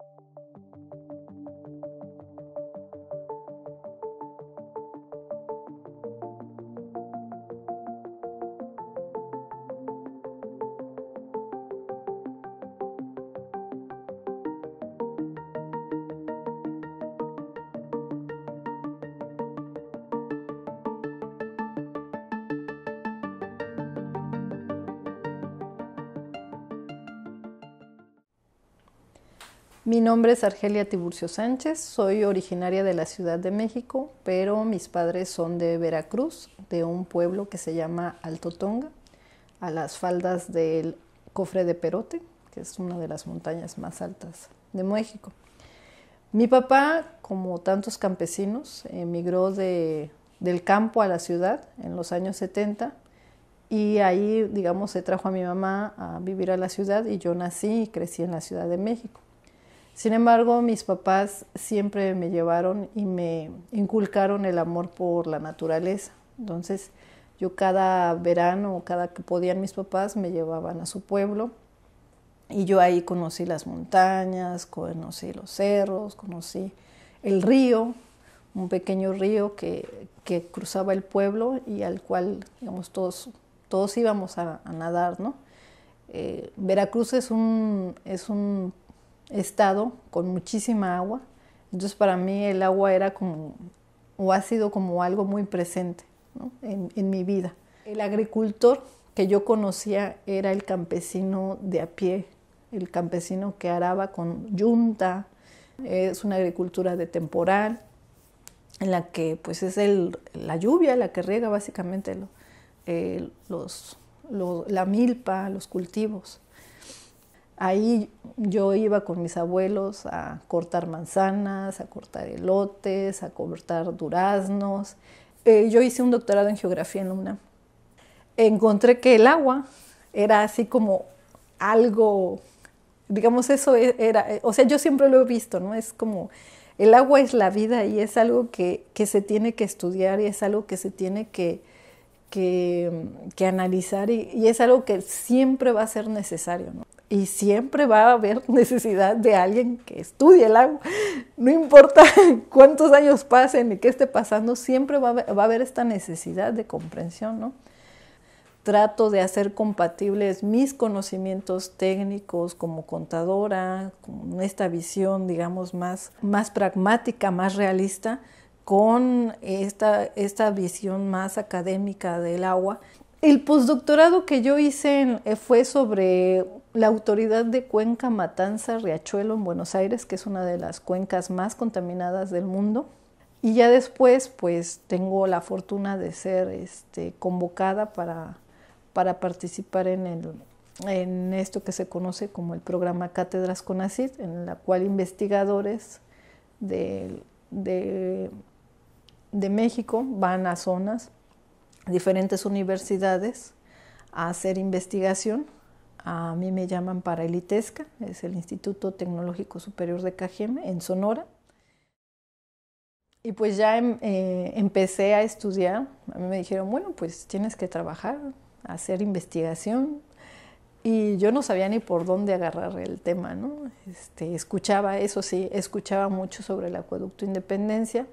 thank you Mi nombre es Argelia Tiburcio Sánchez, soy originaria de la Ciudad de México, pero mis padres son de Veracruz, de un pueblo que se llama Alto Tonga, a las faldas del Cofre de Perote, que es una de las montañas más altas de México. Mi papá, como tantos campesinos, emigró de, del campo a la ciudad en los años 70 y ahí, digamos, se trajo a mi mamá a vivir a la ciudad y yo nací y crecí en la Ciudad de México. Sin embargo, mis papás siempre me llevaron y me inculcaron el amor por la naturaleza. Entonces, yo cada verano cada que podían mis papás me llevaban a su pueblo y yo ahí conocí las montañas, conocí los cerros, conocí el río, un pequeño río que, cruzaba el pueblo y al cual digamos, todos, todos íbamos a, nadar. ¿no? Eh, Veracruz es un, es un estado con muchísima agua, entonces para mí el agua era como, o ha sido como algo muy presente en, mi vida. El agricultor que yo conocía era el campesino de a pie, el campesino que araba con yunta, es una agricultura de temporal, en la que pues es la lluvia la que riega básicamente eh, la milpa, los cultivos. Ahí yo iba con mis abuelos a cortar manzanas, a cortar elotes, a cortar duraznos. Eh, yo hice un doctorado en geografía en la UNAM. Encontré que el agua era así como algo, digamos, eso e-, era, eh, o sea, yo siempre lo he visto, ¿no? Es como, el agua es la vida y es algo que, se tiene que estudiar y es algo que se tiene que, que, analizar y, es algo que siempre va a ser necesario, ¿no? y siempre va a haber necesidad de alguien que estudie el agua. No importa cuántos años pasen y qué esté pasando, siempre va a, haber, esta necesidad de comprensión, ¿no? Trato de hacer compatibles mis conocimientos técnicos como contadora, con esta visión, digamos, más, más pragmática, más realista, con esta, esta visión más académica del agua. El postdoctorado que yo hice eh, fue sobre la autoridad de Cuenca Matanza Riachuelo en Buenos Aires, que es una de las cuencas más contaminadas del mundo. Y ya después, pues tengo la fortuna de ser este, convocada para, participar en, esto que se conoce como el programa Cátedras ACID, en la cual investigadores de, México van a zonas, diferentes universidades, a hacer investigación a mí me llaman para Elitesca, es el Instituto Tecnológico Superior de Cajeme, en Sonora. Y pues ya em, eh, empecé a estudiar. A mí me dijeron, bueno, pues tienes que trabajar, hacer investigación. Y yo no sabía ni por dónde agarrar el tema, ¿no? Este, escuchaba, eso sí, escuchaba mucho sobre el acueducto Independencia.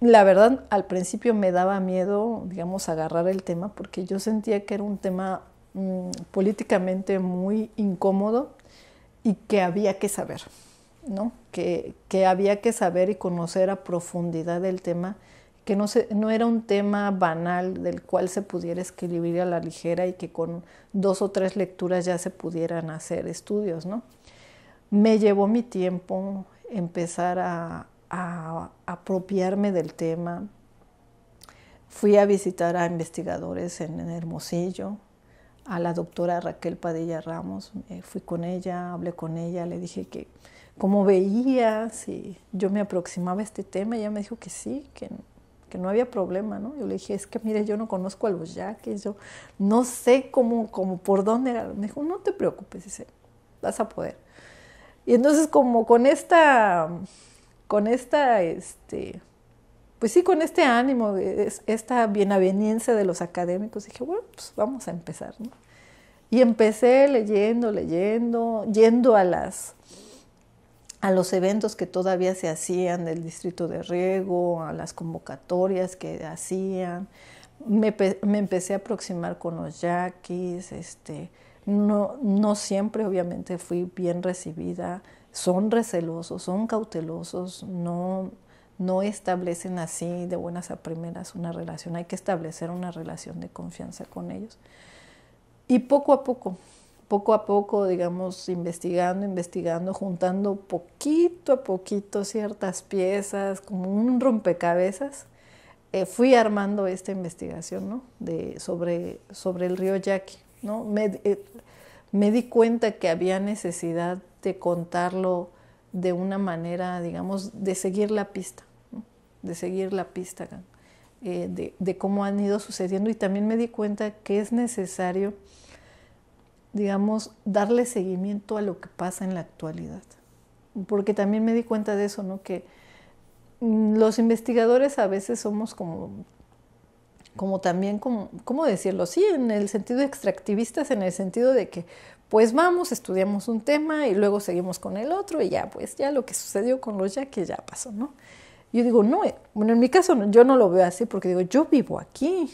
La verdad, al principio me daba miedo, digamos, agarrar el tema porque yo sentía que era un tema Mm, políticamente muy incómodo y que había que saber, ¿no? Que, que, había que saber y conocer a profundidad el tema, que no, se, no era un tema banal del cual se pudiera escribir a la ligera y que con dos o tres lecturas ya se pudieran hacer estudios, ¿no? Me llevó mi tiempo empezar a, apropiarme del tema. Fui a visitar a investigadores en Hermosillo, a la doctora Raquel Padilla Ramos, eh, fui con ella, hablé con ella, le dije que cómo veía, si yo me aproximaba a este tema, ella me dijo que sí, que, no había problema, ¿no? Yo le dije, es que mire, yo no conozco a los yaques, yo no sé cómo, como por dónde, era me dijo, no te preocupes, dice, vas a poder. Y entonces como con esta, con esta, este, pues sí, con este ánimo, esta bienaveniencia de los académicos, dije, bueno, pues vamos a empezar. ¿no? Y empecé leyendo, leyendo, yendo a las a los eventos que todavía se hacían del distrito de riego, a las convocatorias que hacían. Me, me empecé a aproximar con los yaquis, este, no, no siempre obviamente fui bien recibida, son recelosos, son cautelosos, no, no establecen así de buenas a primeras una relación. Hay que establecer una relación de confianza con ellos. Y poco a poco, poco a poco, digamos, investigando, investigando, juntando poquito a poquito ciertas piezas, como un rompecabezas, eh, fui armando esta investigación de, sobre, sobre el río Yaqui. ¿no? Me, eh, me di cuenta que había necesidad de contarlo de una manera, digamos, de seguir la pista, de seguir la pista eh, de, cómo han ido sucediendo y también me di cuenta que es necesario, digamos, darle seguimiento a lo que pasa en la actualidad, porque también me di cuenta de eso, ¿no? Que mm, los investigadores a veces somos como como también, como, ¿cómo decirlo? Sí, en el sentido extractivistas, en el sentido de que pues vamos, estudiamos un tema y luego seguimos con el otro y ya, pues ya lo que sucedió con los ya que ya pasó, ¿no? Yo digo, no, eh, bueno, en mi caso yo no lo veo así porque digo, yo vivo aquí,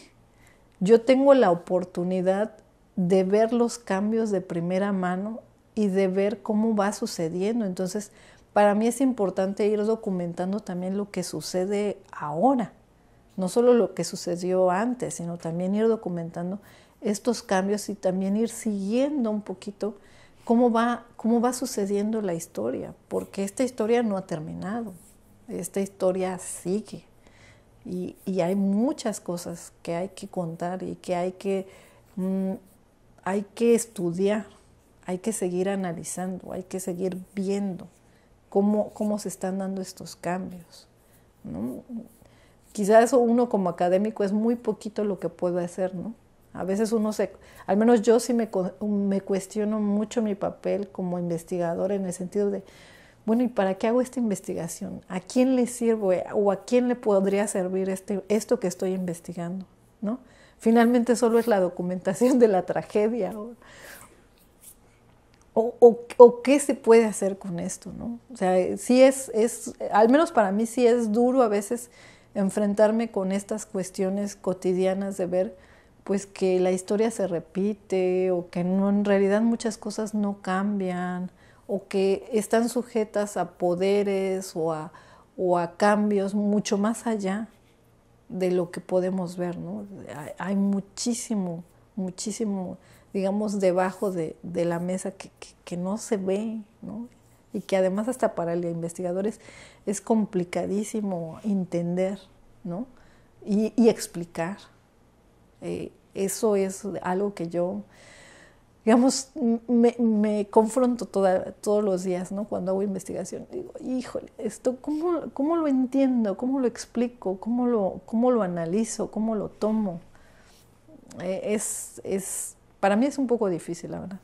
yo tengo la oportunidad de ver los cambios de primera mano y de ver cómo va sucediendo. Entonces, para mí es importante ir documentando también lo que sucede ahora, no solo lo que sucedió antes, sino también ir documentando estos cambios y también ir siguiendo un poquito cómo va, cómo va sucediendo la historia, porque esta historia no ha terminado, esta historia sigue y, hay muchas cosas que hay que contar y que hay que, mm, hay que estudiar, hay que seguir analizando, hay que seguir viendo cómo, cómo se están dando estos cambios. ¿no? Quizás uno como académico es muy poquito lo que puede hacer, ¿no? A veces uno se, al menos yo sí me, me cuestiono mucho mi papel como investigador en el sentido de, bueno, ¿y para qué hago esta investigación? ¿A quién le sirvo eh, o a quién le podría servir este, esto que estoy investigando? ¿No? Finalmente solo es la documentación de la tragedia. O, o, o, o qué se puede hacer con esto, ¿no? O sea, eh, sí es, es, al menos para mí sí es duro a veces enfrentarme con estas cuestiones cotidianas de ver pues que la historia se repite o que en realidad muchas cosas no cambian o que están sujetas a poderes o a, cambios mucho más allá de lo que podemos ver. Hay, muchísimo, muchísimo, digamos, debajo de, la mesa que, no se ve y que además hasta para los investigadores es complicadísimo entender y explicar. Eh, eso es algo que yo, digamos, me, confronto todos los días, ¿no? Cuando hago investigación, digo, híjole, esto, ¿cómo, lo entiendo? ¿Cómo lo explico? ¿Cómo lo, cómo lo analizo? ¿Cómo lo tomo? Eh, es, para mí es un poco difícil, la verdad.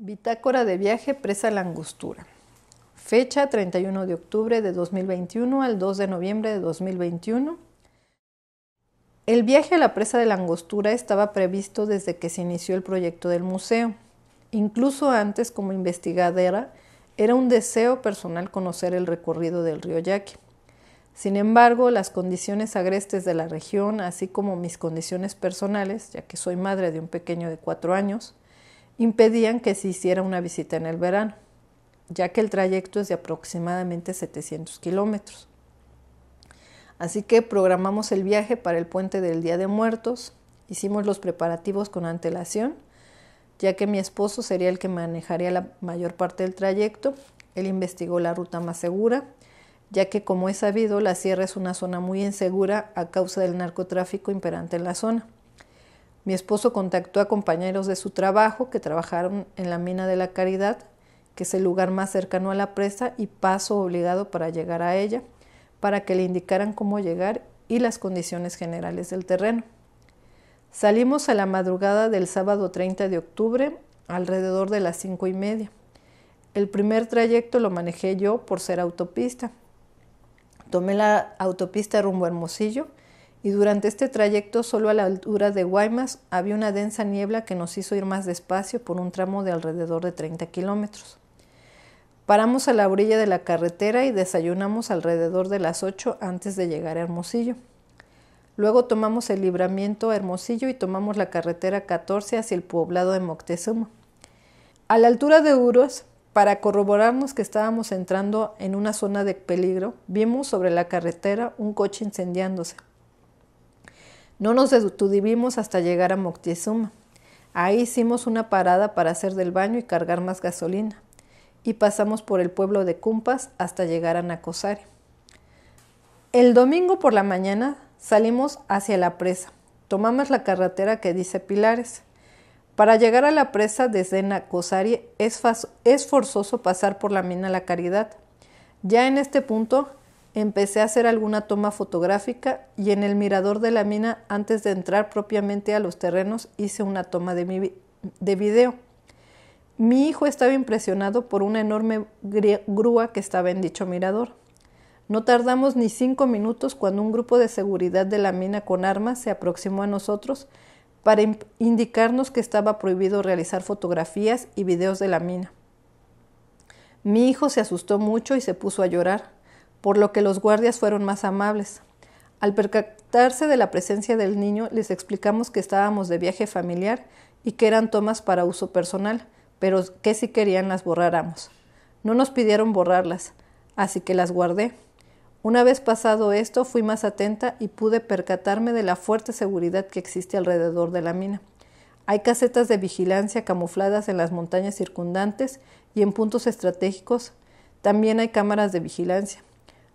Bitácora de viaje presa la angostura. Fecha 31 de octubre de 2021 al 2 de noviembre de 2021. El viaje a la presa de la Angostura estaba previsto desde que se inició el proyecto del museo. Incluso antes, como investigadora, era un deseo personal conocer el recorrido del río Yaqui. Sin embargo, las condiciones agrestes de la región, así como mis condiciones personales, ya que soy madre de un pequeño de cuatro años, impedían que se hiciera una visita en el verano, ya que el trayecto es de aproximadamente 700 kilómetros. Así que programamos el viaje para el puente del Día de Muertos, hicimos los preparativos con antelación, ya que mi esposo sería el que manejaría la mayor parte del trayecto, él investigó la ruta más segura, ya que como he sabido, la sierra es una zona muy insegura a causa del narcotráfico imperante en la zona. Mi esposo contactó a compañeros de su trabajo que trabajaron en la mina de la Caridad, que es el lugar más cercano a la presa y paso obligado para llegar a ella, para que le indicaran cómo llegar y las condiciones generales del terreno. Salimos a la madrugada del sábado 30 de octubre, alrededor de las 5 y media. El primer trayecto lo manejé yo por ser autopista. Tomé la autopista rumbo a Hermosillo y durante este trayecto solo a la altura de Guaymas había una densa niebla que nos hizo ir más despacio por un tramo de alrededor de 30 kilómetros. Paramos a la orilla de la carretera y desayunamos alrededor de las 8 antes de llegar a Hermosillo. Luego tomamos el libramiento a Hermosillo y tomamos la carretera 14 hacia el poblado de Moctezuma. A la altura de Uros, para corroborarnos que estábamos entrando en una zona de peligro, vimos sobre la carretera un coche incendiándose. No nos detuvimos hasta llegar a Moctezuma. Ahí hicimos una parada para hacer del baño y cargar más gasolina y pasamos por el pueblo de Cumpas hasta llegar a Nacosari. El domingo por la mañana salimos hacia la presa. Tomamos la carretera que dice Pilares. Para llegar a la presa desde Nacosari es, es forzoso pasar por la mina La Caridad. Ya en este punto empecé a hacer alguna toma fotográfica y en el mirador de la mina antes de entrar propiamente a los terrenos hice una toma de, de video. Mi hijo estaba impresionado por una enorme grúa que estaba en dicho mirador. No tardamos ni cinco minutos cuando un grupo de seguridad de la mina con armas se aproximó a nosotros para indicarnos que estaba prohibido realizar fotografías y videos de la mina. Mi hijo se asustó mucho y se puso a llorar, por lo que los guardias fueron más amables. Al percatarse de la presencia del niño, les explicamos que estábamos de viaje familiar y que eran tomas para uso personal, pero que si querían las borráramos. No nos pidieron borrarlas, así que las guardé. Una vez pasado esto, fui más atenta y pude percatarme de la fuerte seguridad que existe alrededor de la mina. Hay casetas de vigilancia camufladas en las montañas circundantes y en puntos estratégicos. También hay cámaras de vigilancia.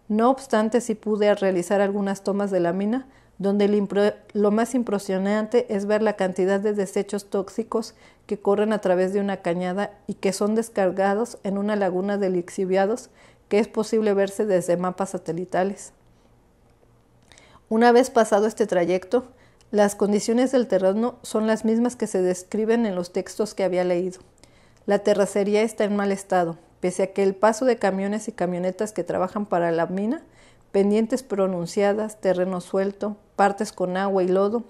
No obstante, si pude realizar algunas tomas de la mina, donde lo más impresionante es ver la cantidad de desechos tóxicos que corren a través de una cañada y que son descargados en una laguna de lixiviados que es posible verse desde mapas satelitales. Una vez pasado este trayecto, las condiciones del terreno son las mismas que se describen en los textos que había leído. La terracería está en mal estado, pese a que el paso de camiones y camionetas que trabajan para la mina pendientes pronunciadas, terreno suelto, partes con agua y lodo,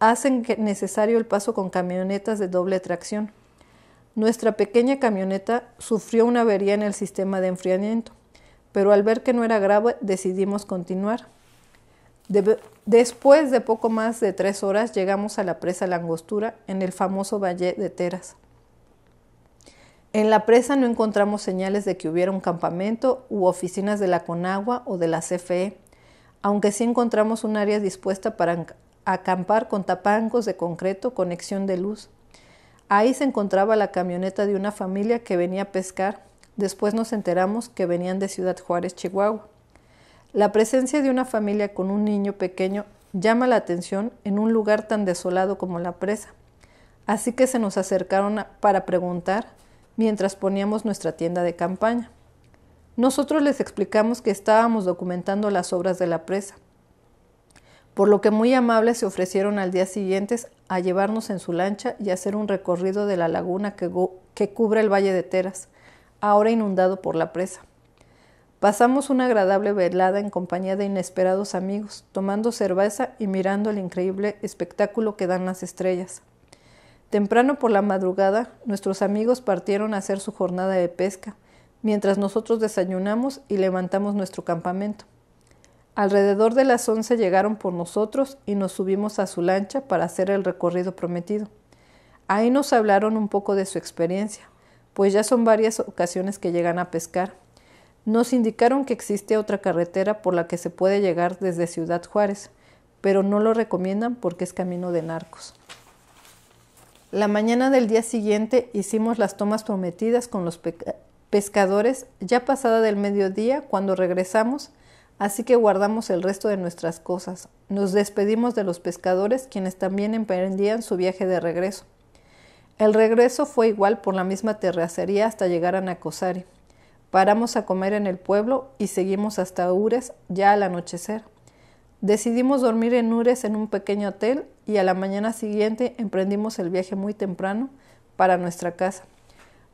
hacen necesario el paso con camionetas de doble tracción. Nuestra pequeña camioneta sufrió una avería en el sistema de enfriamiento, pero al ver que no era grave decidimos continuar. Después de poco más de tres horas llegamos a la presa Langostura en el famoso Valle de Teras. En la presa no encontramos señales de que hubiera un campamento u oficinas de la Conagua o de la CFE, aunque sí encontramos un área dispuesta para acampar con tapancos de concreto, conexión de luz. Ahí se encontraba la camioneta de una familia que venía a pescar. Después nos enteramos que venían de Ciudad Juárez, Chihuahua. La presencia de una familia con un niño pequeño llama la atención en un lugar tan desolado como la presa. Así que se nos acercaron para preguntar mientras poníamos nuestra tienda de campaña. Nosotros les explicamos que estábamos documentando las obras de la presa, por lo que muy amables se ofrecieron al día siguiente a llevarnos en su lancha y hacer un recorrido de la laguna que, que cubre el valle de Teras, ahora inundado por la presa. Pasamos una agradable velada en compañía de inesperados amigos, tomando cerveza y mirando el increíble espectáculo que dan las estrellas. Temprano por la madrugada, nuestros amigos partieron a hacer su jornada de pesca, mientras nosotros desayunamos y levantamos nuestro campamento. Alrededor de las once llegaron por nosotros y nos subimos a su lancha para hacer el recorrido prometido. Ahí nos hablaron un poco de su experiencia, pues ya son varias ocasiones que llegan a pescar. Nos indicaron que existe otra carretera por la que se puede llegar desde Ciudad Juárez, pero no lo recomiendan porque es camino de narcos. La mañana del día siguiente hicimos las tomas prometidas con los pescadores ya pasada del mediodía cuando regresamos, así que guardamos el resto de nuestras cosas. Nos despedimos de los pescadores quienes también emprendían su viaje de regreso. El regreso fue igual por la misma terracería hasta llegar a Nacosari. Paramos a comer en el pueblo y seguimos hasta Ures ya al anochecer. Decidimos dormir en Ures en un pequeño hotel y a la mañana siguiente emprendimos el viaje muy temprano para nuestra casa.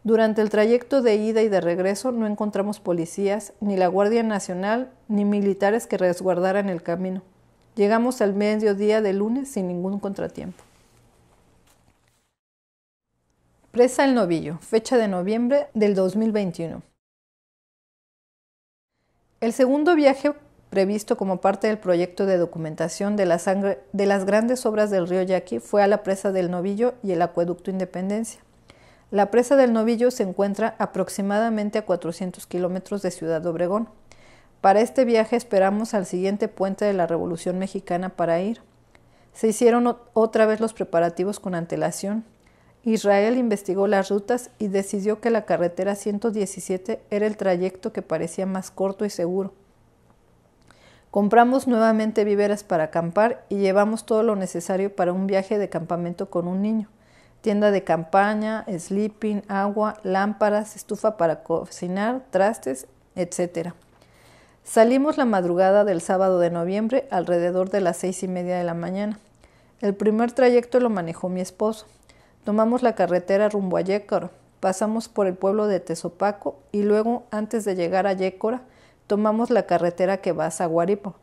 Durante el trayecto de ida y de regreso no encontramos policías, ni la Guardia Nacional, ni militares que resguardaran el camino. Llegamos al mediodía de lunes sin ningún contratiempo. Presa El Novillo, fecha de noviembre del 2021. El segundo viaje previsto como parte del proyecto de documentación de las grandes obras del río Yaqui fue a la presa del Novillo y el acueducto Independencia. La presa del Novillo se encuentra aproximadamente a 400 kilómetros de Ciudad Obregón. Para este viaje esperamos al siguiente puente de la Revolución Mexicana para ir. Se hicieron otra vez los preparativos con antelación. Israel investigó las rutas y decidió que la carretera 117 era el trayecto que parecía más corto y seguro. Compramos nuevamente viveras para acampar y llevamos todo lo necesario para un viaje de campamento con un niño. Tienda de campaña, sleeping, agua, lámparas, estufa para cocinar, trastes, etc. Salimos la madrugada del sábado de noviembre alrededor de las seis y media de la mañana. El primer trayecto lo manejó mi esposo. Tomamos la carretera rumbo a Yécora, pasamos por el pueblo de Tezopaco y luego, antes de llegar a Yécora, tomamos la carretera que va a Zaguaripo.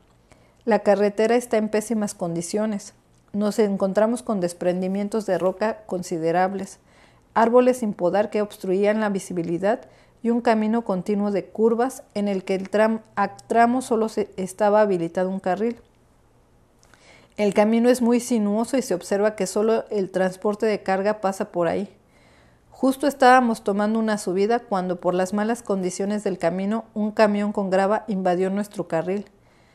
La carretera está en pésimas condiciones. Nos encontramos con desprendimientos de roca considerables, árboles sin podar que obstruían la visibilidad y un camino continuo de curvas en el que el a tramo solo se estaba habilitado un carril. El camino es muy sinuoso y se observa que solo el transporte de carga pasa por ahí. Justo estábamos tomando una subida cuando por las malas condiciones del camino un camión con grava invadió nuestro carril.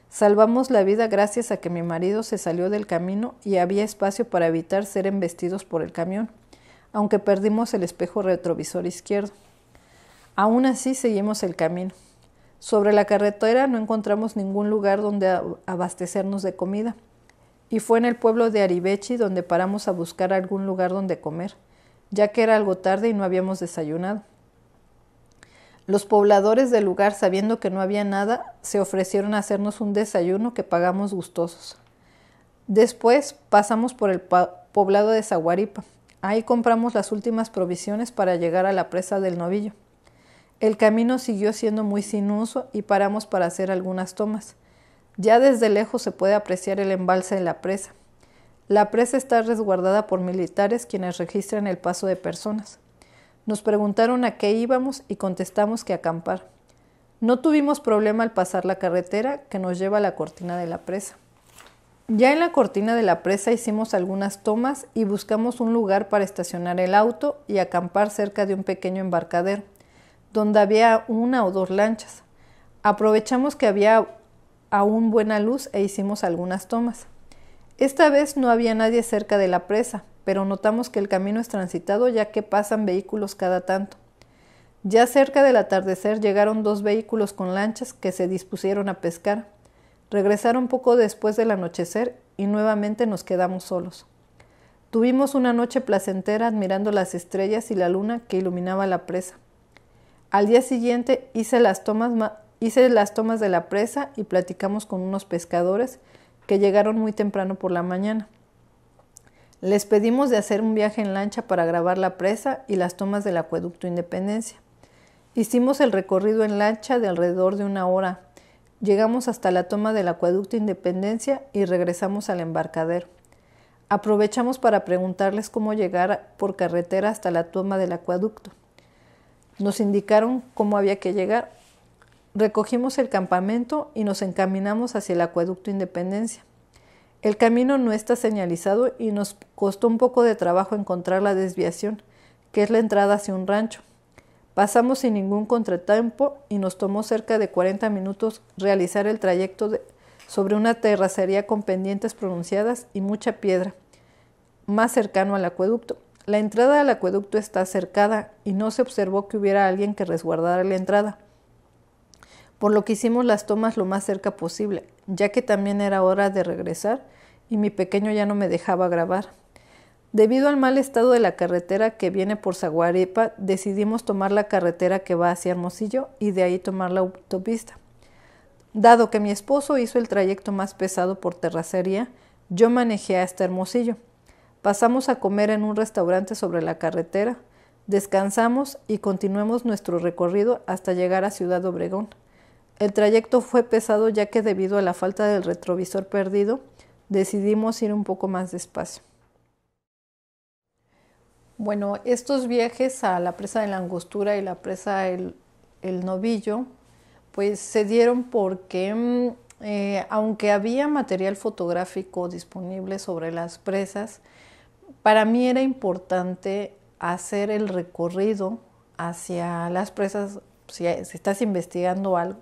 Salvamos la vida gracias a que mi marido se salió del camino y había espacio para evitar ser embestidos por el camión, aunque perdimos el espejo retrovisor izquierdo. Aún así seguimos el camino. Sobre la carretera no encontramos ningún lugar donde abastecernos de comida, y fue en el pueblo de Aribechi donde paramos a buscar algún lugar donde comer ya que era algo tarde y no habíamos desayunado. Los pobladores del lugar, sabiendo que no había nada, se ofrecieron a hacernos un desayuno que pagamos gustosos. Después pasamos por el poblado de Zaguaripa. Ahí compramos las últimas provisiones para llegar a la presa del novillo. El camino siguió siendo muy sinuoso y paramos para hacer algunas tomas. Ya desde lejos se puede apreciar el embalse de la presa. La presa está resguardada por militares quienes registran el paso de personas. Nos preguntaron a qué íbamos y contestamos que acampar. No tuvimos problema al pasar la carretera que nos lleva a la cortina de la presa. Ya en la cortina de la presa hicimos algunas tomas y buscamos un lugar para estacionar el auto y acampar cerca de un pequeño embarcadero, donde había una o dos lanchas. Aprovechamos que había aún buena luz e hicimos algunas tomas. Esta vez no había nadie cerca de la presa, pero notamos que el camino es transitado ya que pasan vehículos cada tanto. Ya cerca del atardecer llegaron dos vehículos con lanchas que se dispusieron a pescar. Regresaron poco después del anochecer y nuevamente nos quedamos solos. Tuvimos una noche placentera admirando las estrellas y la luna que iluminaba la presa. Al día siguiente hice las tomas, de la presa y platicamos con unos pescadores que llegaron muy temprano por la mañana. Les pedimos de hacer un viaje en lancha para grabar la presa y las tomas del acueducto Independencia. Hicimos el recorrido en lancha de alrededor de una hora. Llegamos hasta la toma del acueducto Independencia y regresamos al embarcadero. Aprovechamos para preguntarles cómo llegar por carretera hasta la toma del acueducto. Nos indicaron cómo había que llegar recogimos el campamento y nos encaminamos hacia el acueducto Independencia. El camino no está señalizado y nos costó un poco de trabajo encontrar la desviación, que es la entrada hacia un rancho. Pasamos sin ningún contratiempo y nos tomó cerca de 40 minutos realizar el trayecto sobre una terracería con pendientes pronunciadas y mucha piedra, más cercano al acueducto. La entrada al acueducto está cercada y no se observó que hubiera alguien que resguardara la entrada por lo que hicimos las tomas lo más cerca posible, ya que también era hora de regresar y mi pequeño ya no me dejaba grabar. Debido al mal estado de la carretera que viene por Zaguarepa, decidimos tomar la carretera que va hacia Hermosillo y de ahí tomar la autopista. Dado que mi esposo hizo el trayecto más pesado por terracería, yo manejé hasta Hermosillo. Pasamos a comer en un restaurante sobre la carretera, descansamos y continuamos nuestro recorrido hasta llegar a Ciudad Obregón. El trayecto fue pesado ya que debido a la falta del retrovisor perdido decidimos ir un poco más despacio. Bueno, estos viajes a la presa de la Angostura y la presa El, Novillo, pues se dieron porque mm, eh, aunque había material fotográfico disponible sobre las presas, para mí era importante hacer el recorrido hacia las presas, si estás investigando algo,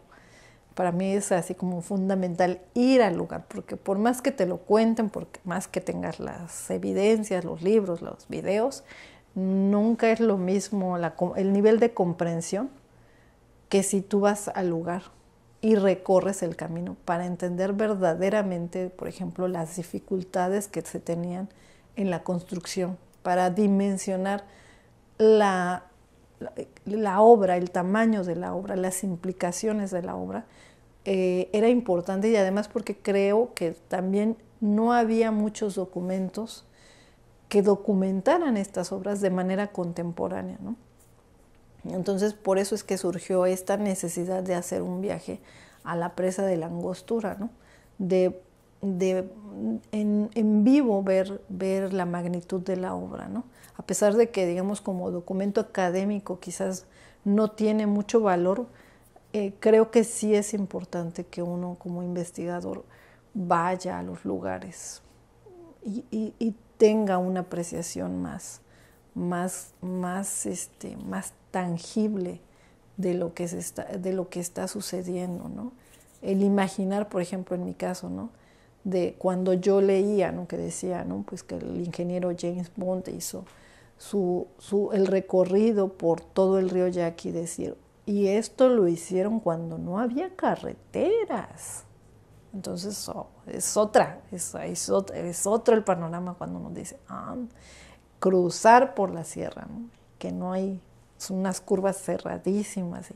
para mí es así como fundamental ir al lugar, porque por más que te lo cuenten, por más que tengas las evidencias, los libros, los videos, nunca es lo mismo el nivel de comprensión que si tú vas al lugar y recorres el camino para entender verdaderamente, por ejemplo, las dificultades que se tenían en la construcción, para dimensionar la la obra, el tamaño de la obra, las implicaciones de la obra, eh, era importante y además porque creo que también no había muchos documentos que documentaran estas obras de manera contemporánea. Entonces, por eso es que surgió esta necesidad de hacer un viaje a la presa de la angostura, ¿no? de de en, vivo ver, ver la magnitud de la obra, ¿no? A pesar de que, digamos, como documento académico quizás no tiene mucho valor, eh, creo que sí es importante que uno como investigador vaya a los lugares y, tenga una apreciación más, más, más, este, más tangible de lo, que se está, de lo que está sucediendo, ¿no? El imaginar, por ejemplo, en mi caso, ¿no? de cuando yo leía, que decía ¿no? pues que el ingeniero James Bond hizo su, el recorrido por todo el río Yaqui, decir, y esto lo hicieron cuando no había carreteras. Entonces oh, es otra, es, es, otro, el panorama cuando uno dice, ah, cruzar por la sierra, que no hay, son unas curvas cerradísimas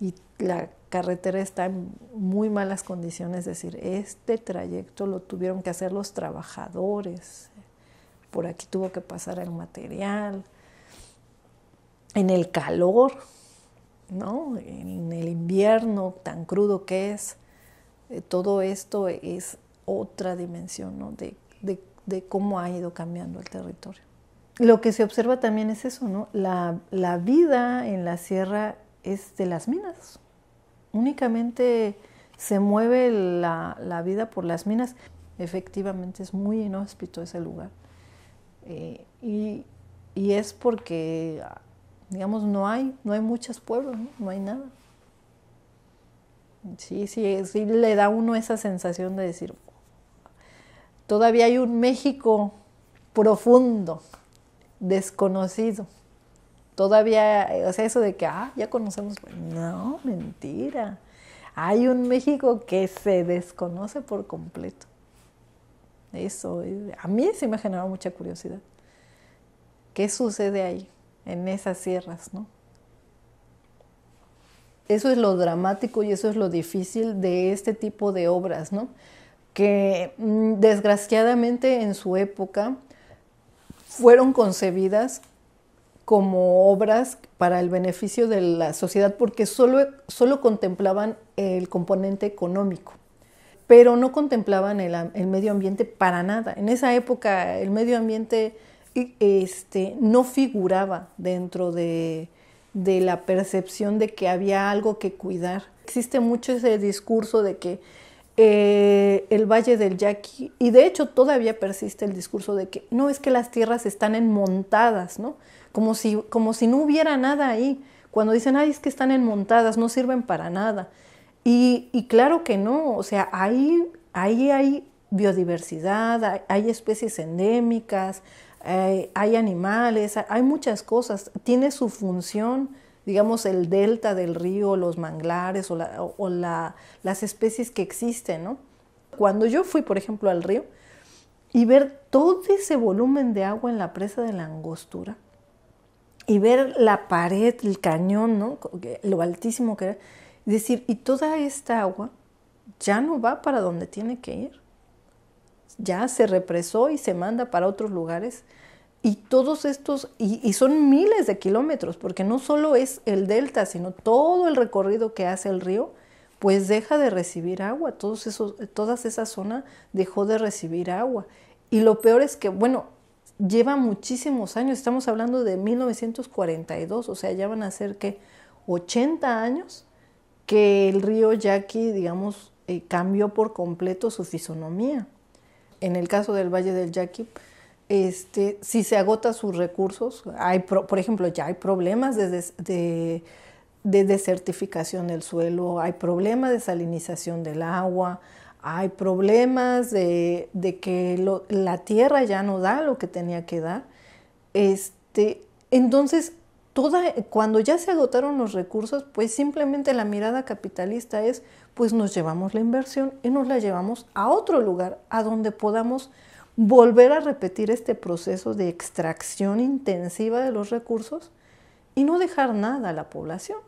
y, y la carretera está en muy malas condiciones, es decir, este trayecto lo tuvieron que hacer los trabajadores, por aquí tuvo que pasar el material, en el calor, ¿no? en el invierno tan crudo que es, eh, todo esto es otra dimensión ¿no? de, cómo ha ido cambiando el territorio. Lo que se observa también es eso, ¿no? la vida en la sierra es de las minas únicamente se mueve la, vida por las minas. Efectivamente es muy inhóspito ese lugar. Eh, y, es porque, digamos, no hay, no hay muchos pueblos, ¿no? hay nada. Sí, sí, sí le da uno esa sensación de decir, todavía hay un México profundo, desconocido. Todavía, eh, o sea, eso de que, ah, ya conocemos, no, mentira. Hay un México que se desconoce por completo. Eso, a mí sí me generó mucha curiosidad. ¿Qué sucede ahí, en esas sierras, no? Eso es lo dramático y eso es lo difícil de este tipo de obras, ¿no? Que mm, desgraciadamente en su época fueron concebidas como obras para el beneficio de la sociedad porque solo, contemplaban el componente económico, pero no contemplaban el, medio ambiente para nada. En esa época el medio ambiente este, no figuraba dentro de, la percepción de que había algo que cuidar. Existe mucho ese discurso de que eh, el Valle del Yaqui, y de hecho todavía persiste el discurso de que no es que las tierras están enmontadas, ¿no? como si, como si no hubiera nada ahí. Cuando dicen, ay, es que están enmontadas, no sirven para nada. Y, claro que no, o sea, ahí, hay biodiversidad, hay, especies endémicas, eh, hay, animales, hay muchas cosas, tiene su función digamos, el delta del río, los manglares o, la, o la, las especies que existen, ¿no? Cuando yo fui, por ejemplo, al río y ver todo ese volumen de agua en la presa de la angostura, y ver la pared, el cañón, ¿no? lo altísimo que era. decir, y toda esta agua ya no va para donde tiene que ir. Ya se represó y se manda para otros lugares. Y todos estos, y, y, son miles de kilómetros, porque no solo es el delta, sino todo el recorrido que hace el río, pues deja de recibir agua. Todos esos, todas esas zonas dejó de recibir agua. Y lo peor es que, bueno, lleva muchísimos años, estamos hablando de 1942, o sea, ya van a ser que 80 años que el río Yaqui, digamos, eh, cambió por completo su fisonomía. En el caso del Valle del Yaqui, este, si se agota sus recursos, hay por ejemplo, ya hay problemas de desertificación del suelo, hay problemas de salinización del agua, hay problemas de, que la tierra ya no da lo que tenía que dar. Este, entonces, cuando ya se agotaron los recursos, pues simplemente la mirada capitalista es, pues nos llevamos la inversión y nos la llevamos a otro lugar, a donde podamos volver a repetir este proceso de extracción intensiva de los recursos y no dejar nada a la población.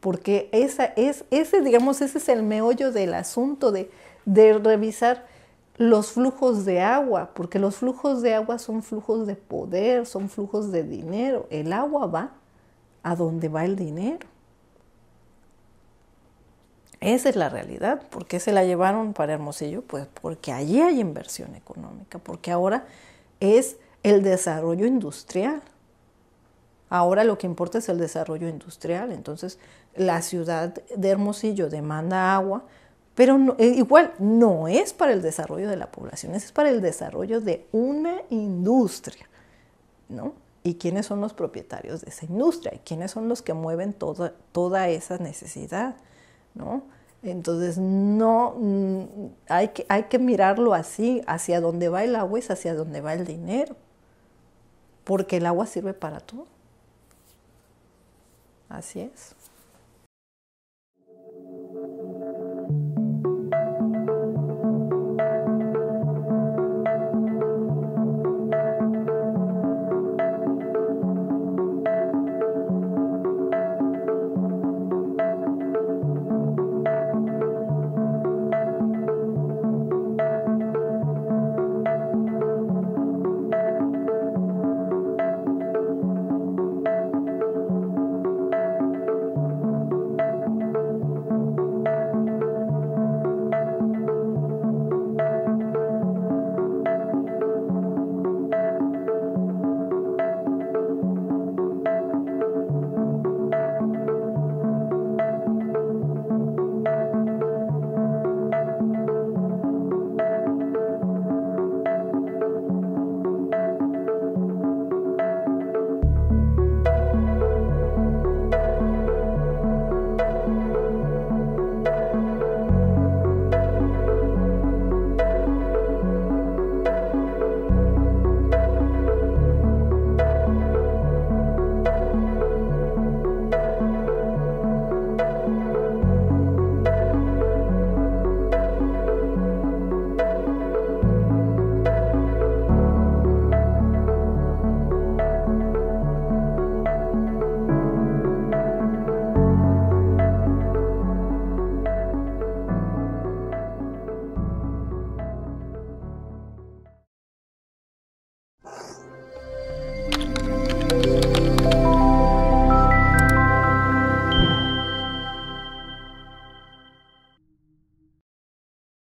Porque esa es, ese, digamos, ese es el meollo del asunto de de revisar los flujos de agua, porque los flujos de agua son flujos de poder, son flujos de dinero. El agua va a donde va el dinero. Esa es la realidad. ¿Por qué se la llevaron para Hermosillo? Pues porque allí hay inversión económica, porque ahora es el desarrollo industrial. Ahora lo que importa es el desarrollo industrial. Entonces, la ciudad de Hermosillo demanda agua, pero eh, igual no es para el desarrollo de la población, es para el desarrollo de una industria, ¿no? ¿Y quiénes son los propietarios de esa industria? ¿Y quiénes son los que mueven toda, esa necesidad, Entonces, no, mm, hay que, hay que mirarlo así, hacia dónde va el agua es hacia dónde va el dinero, porque el agua sirve para todo. Así es.